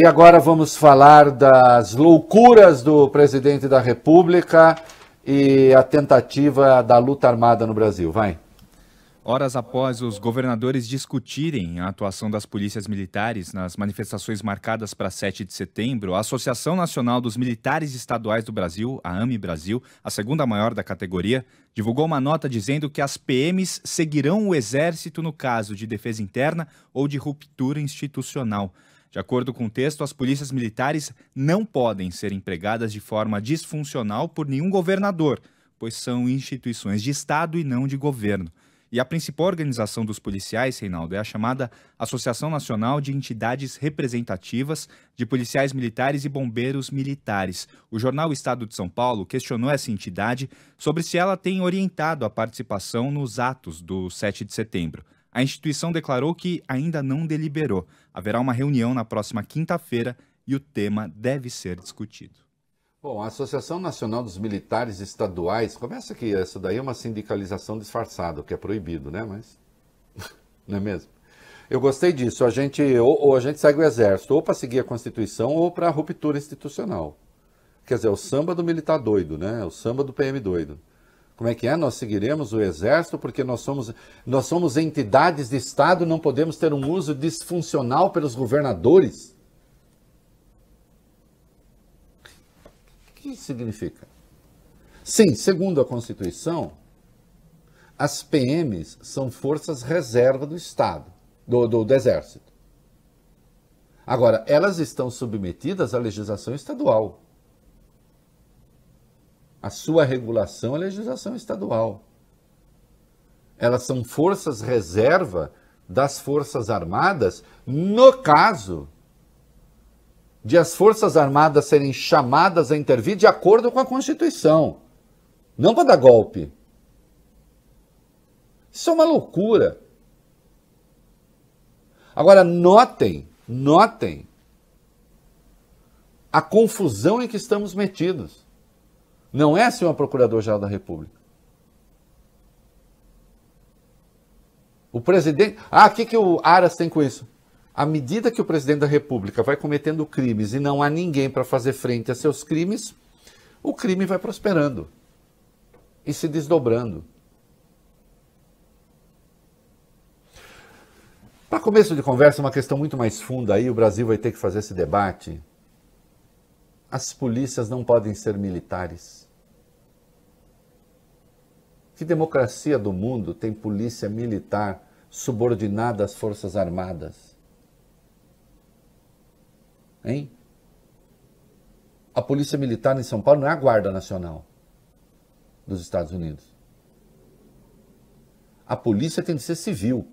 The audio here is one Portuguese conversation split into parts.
e agora vamos falar das loucuras do presidente da República e a tentativa da luta armada no Brasil. Vai. Horas após os governadores discutirem a atuação das polícias militares nas manifestações marcadas para 7 de setembro, a Associação Nacional dos Militares Estaduais do Brasil, a AME Brasil, a segunda maior da categoria, divulgou uma nota dizendo que as PMs seguirão o Exército no caso de defesa interna ou de ruptura institucional. De acordo com o texto, as polícias militares não podem ser empregadas de forma disfuncional por nenhum governador, pois são instituições de Estado e não de governo. E a principal organização dos policiais, Reinaldo, é a chamada Associação Nacional de Entidades Representativas de Policiais Militares e Bombeiros Militares. O jornal Estado de São Paulo questionou essa entidade sobre se ela tem orientado a participação nos atos do 7 de setembro. A instituição declarou que ainda não deliberou. Haverá uma reunião na próxima quinta-feira e o tema deve ser discutido. Bom, a Associação Nacional dos Militares Estaduais, começa que essa daí é uma sindicalização disfarçada, o que é proibido, né? Mas não é mesmo? Eu gostei disso. A gente ou, ou a gente segue o exército, ou para seguir a Constituição, ou para a ruptura institucional. Quer dizer, é o samba do militar doido, né? É o samba do PM doido. Como é que é? Nós seguiremos o exército porque nós somos, nós somos entidades de Estado, não podemos ter um uso disfuncional pelos governadores. O que isso significa? Sim, segundo a Constituição, as PMs são forças reserva do Estado, do, do, do Exército. Agora, elas estão submetidas à legislação estadual. A sua regulação é legislação estadual. Elas são forças reserva das Forças Armadas no caso de as Forças Armadas serem chamadas a intervir de acordo com a Constituição, não para dar golpe. Isso é uma loucura. Agora, notem, notem a confusão em que estamos metidos. Não é, senhor Procurador-Geral da República. O presidente. Ah, o que, que o Aras tem com isso? À medida que o presidente da República vai cometendo crimes e não há ninguém para fazer frente a seus crimes, o crime vai prosperando e se desdobrando. Para começo de conversa, uma questão muito mais funda aí, o Brasil vai ter que fazer esse debate as polícias não podem ser militares? Que democracia do mundo tem polícia militar subordinada às Forças Armadas? Hein? A Polícia Militar em São Paulo não é a Guarda Nacional dos Estados Unidos. A polícia tem de ser civil.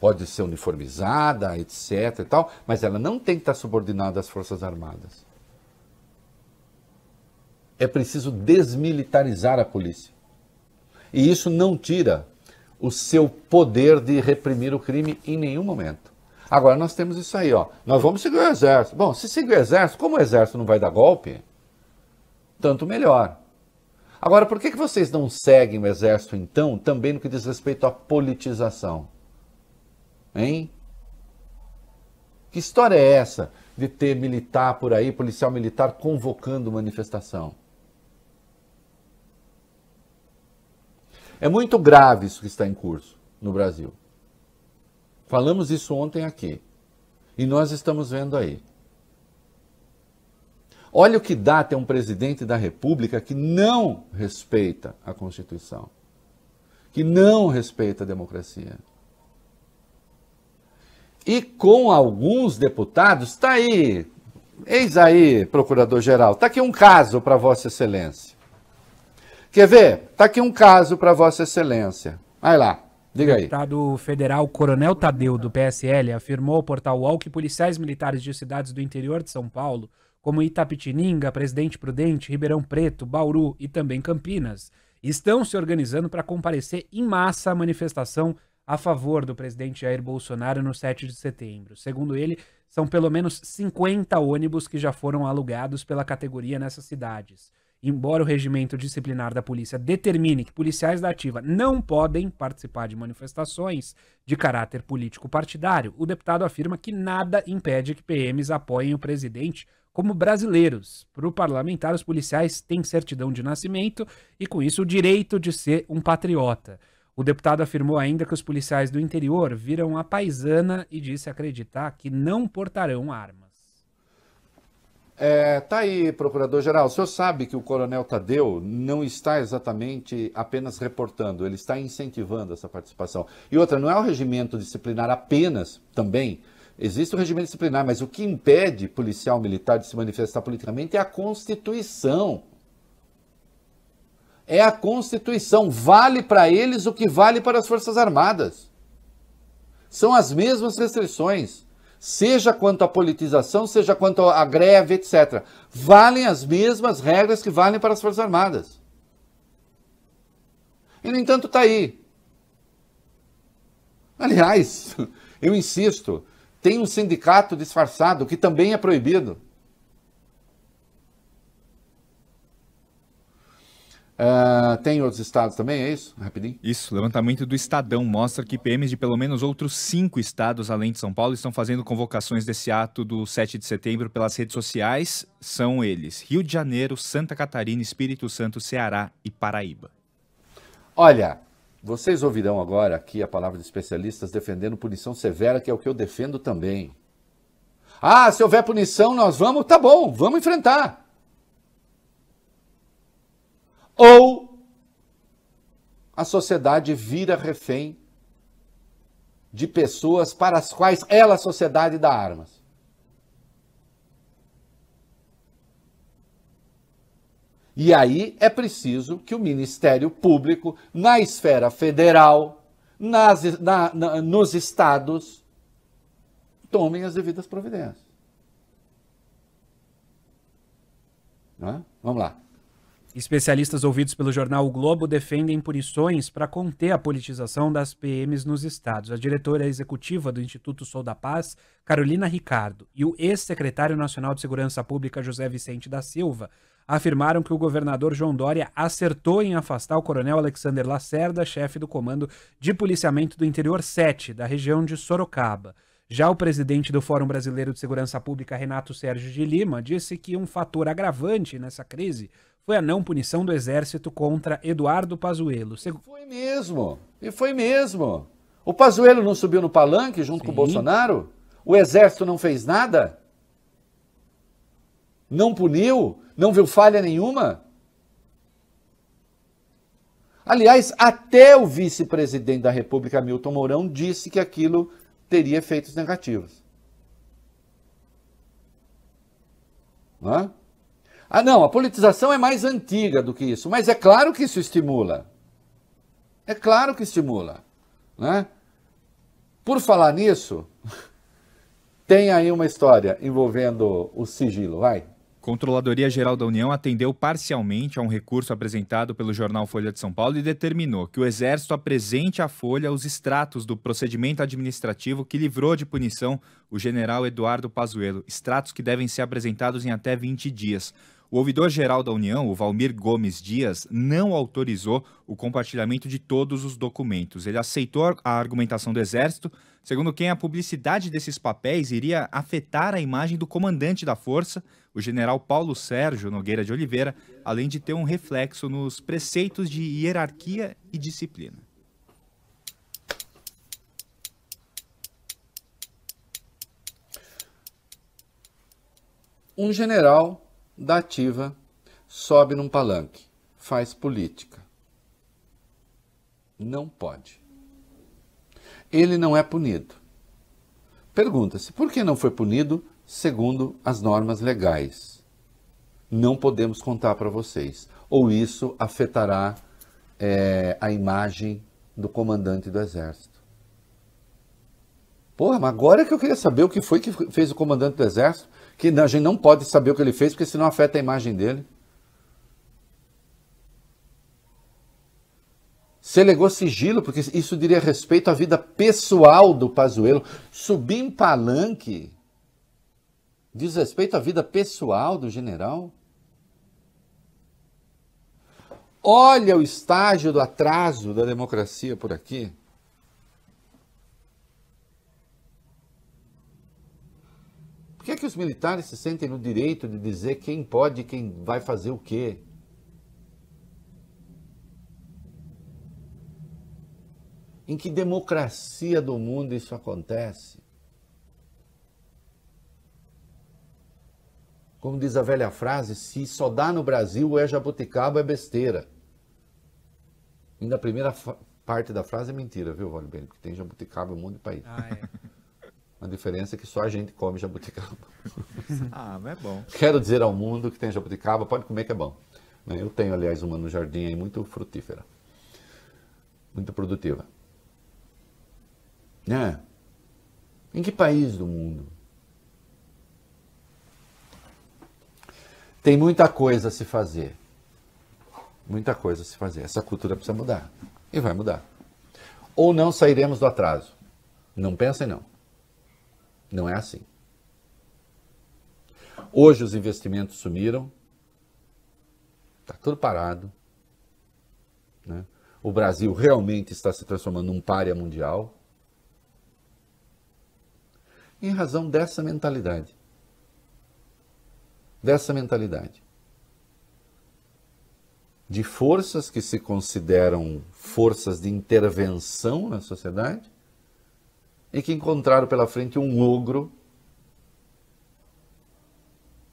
pode ser uniformizada, etc. E tal, mas ela não tem que estar subordinada às Forças Armadas. É preciso desmilitarizar a polícia. E isso não tira o seu poder de reprimir o crime em nenhum momento. Agora nós temos isso aí, ó. Nós vamos seguir o exército. Bom, se seguir o exército, como o exército não vai dar golpe, tanto melhor. Agora, por que, que vocês não seguem o exército, então, também no que diz respeito à politização? Hein? Que história é essa de ter militar por aí, policial militar convocando manifestação? É muito grave isso que está em curso no Brasil. Falamos isso ontem aqui. E nós estamos vendo aí. Olha o que dá ter um presidente da República que não respeita a Constituição, que não respeita a democracia e com alguns deputados. Está aí, eis aí, procurador-geral, está aqui um caso para Vossa Excelência. Quer ver? Está aqui um caso para Vossa Excelência. Vai lá. Diga aí. O deputado federal Coronel Tadeu, do PSL, afirmou ao portal UOL que policiais militares de cidades do interior de São Paulo, como Itapetininga, Presidente Prudente, Ribeirão Preto, Bauru e também Campinas, estão se organizando para comparecer em massa à manifestação a favor do presidente Jair Bolsonaro no 7 de setembro. Segundo ele, são pelo menos 50 ônibus que já foram alugados pela categoria nessas cidades. Embora o regimento disciplinar da polícia determine que policiais da ativa não podem participar de manifestações de caráter político partidário, o deputado afirma que nada impede que PMs apoiem o presidente como brasileiros. Para o parlamentar, os policiais têm certidão de nascimento e, com isso, o direito de ser um patriota. O deputado afirmou ainda que os policiais do interior viram a paisana e disse acreditar que não portarão armas. É, tá aí, procurador-geral. O senhor sabe que o coronel Tadeu não está exatamente apenas reportando, ele está incentivando essa participação. E outra, não é o regimento disciplinar apenas, também. Existe o regimento disciplinar, mas o que impede policial militar de se manifestar politicamente é a Constituição é a Constituição. Vale para eles o que vale para as Forças Armadas. São as mesmas restrições, seja quanto à politização, seja quanto à greve, etc. Valem as mesmas regras que valem para as Forças Armadas. E, no entanto, está aí. Aliás, eu insisto, tem um sindicato disfarçado que também é proibido. Uh, tem outros estados também, é isso? Rapidinho. Isso, levantamento do Estadão mostra que PMs de pelo menos outros cinco estados, além de São Paulo, estão fazendo convocações desse ato do 7 de setembro pelas redes sociais. São eles Rio de Janeiro, Santa Catarina, Espírito Santo, Ceará e Paraíba. Olha, vocês ouvirão agora aqui a palavra de especialistas defendendo punição severa, que é o que eu defendo também. Ah, se houver punição, nós vamos. Tá bom, vamos enfrentar ou a sociedade vira refém de pessoas para as quais ela, a sociedade, dá armas. E aí é preciso que o Ministério Público, na esfera federal, nas, na, na, nos estados, tomem as devidas providências. É? Vamos lá. Especialistas ouvidos pelo jornal o Globo defendem punições para conter a politização das PMs nos estados. A diretora executiva do Instituto Sou da Paz, Carolina Ricardo, e o ex-secretário nacional de Segurança Pública, José Vicente da Silva, afirmaram que o governador João Dória acertou em afastar o coronel Alexander Lacerda, chefe do Comando de Policiamento do Interior 7, da região de Sorocaba. Já o presidente do Fórum Brasileiro de Segurança Pública, Renato Sérgio de Lima, disse que um fator agravante nessa crise foi a não punição do Exército contra Eduardo Pazuello. Foi mesmo, e foi mesmo. O Pazuello não subiu no palanque junto Sim. com o Bolsonaro? O Exército não fez nada? Não puniu? Não viu falha nenhuma? Aliás, até o vice-presidente da República, Milton Mourão, disse que aquilo teria efeitos negativos. Não é? Ah, não, a politização é mais antiga do que isso, mas é claro que isso estimula. É claro que estimula. Né? Por falar nisso, tem aí uma história envolvendo o sigilo, vai. Controladoria Geral da União atendeu parcialmente a um recurso apresentado pelo jornal Folha de São Paulo e determinou que o Exército apresente à Folha os extratos do procedimento administrativo que livrou de punição o general Eduardo Pazuello, extratos que devem ser apresentados em até 20 dias. O ouvidor-geral da União, o Valmir Gomes Dias, não autorizou o compartilhamento de todos os documentos. Ele aceitou a argumentação do Exército, segundo quem a publicidade desses papéis iria afetar a imagem do comandante da força, o general Paulo Sérgio Nogueira de Oliveira, além de ter um reflexo nos preceitos de hierarquia e disciplina. Um general da ativa, sobe num palanque, faz política. Não pode. Ele não é punido. Pergunta-se por que não foi punido segundo as normas legais. Não podemos contar para vocês, ou isso afetará é, a imagem do comandante do exército. Porra, mas agora é que eu queria saber o que foi que fez o comandante do exército que a gente não pode saber o que ele fez, porque senão afeta a imagem dele. Se legou sigilo, porque isso diria respeito à vida pessoal do Pazuello. Subir em palanque diz respeito à vida pessoal do general. Olha o estágio do atraso da democracia por aqui. Por que, é que os militares se sentem no direito de dizer quem pode e quem vai fazer o quê? Em que democracia do mundo isso acontece? Como diz a velha frase, se só dá no Brasil é jabuticaba, é besteira. Ainda a primeira parte da frase é mentira, viu, bem, Porque tem jabuticaba em um monte de país. Ah, é. A diferença é que só a gente come jabuticaba. ah, mas é bom. Quero dizer ao mundo que tem jabuticaba, pode comer que é bom. Né, eu tenho, aliás, uma no jardim aí muito frutífera, muito produtiva. É. Em que país do mundo? Tem muita coisa a se fazer. Muita coisa a se fazer. Essa cultura precisa mudar. E vai mudar. Ou não sairemos do atraso. Não pensem não. Não é assim. Hoje os investimentos sumiram, está tudo parado. Né? O Brasil realmente está se transformando num párea mundial. Em razão dessa mentalidade. Dessa mentalidade. De forças que se consideram forças de intervenção na sociedade e que encontraram pela frente um ogro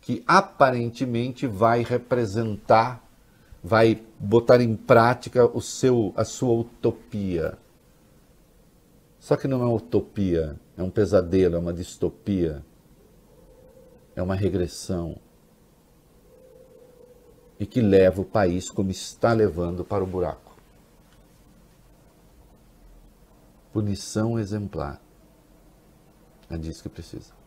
que aparentemente vai representar, vai botar em prática o seu, a sua utopia. Só que não é uma utopia, é um pesadelo, é uma distopia, é uma regressão. E que leva o país como está levando para o buraco. punição exemplar. É disso que precisa.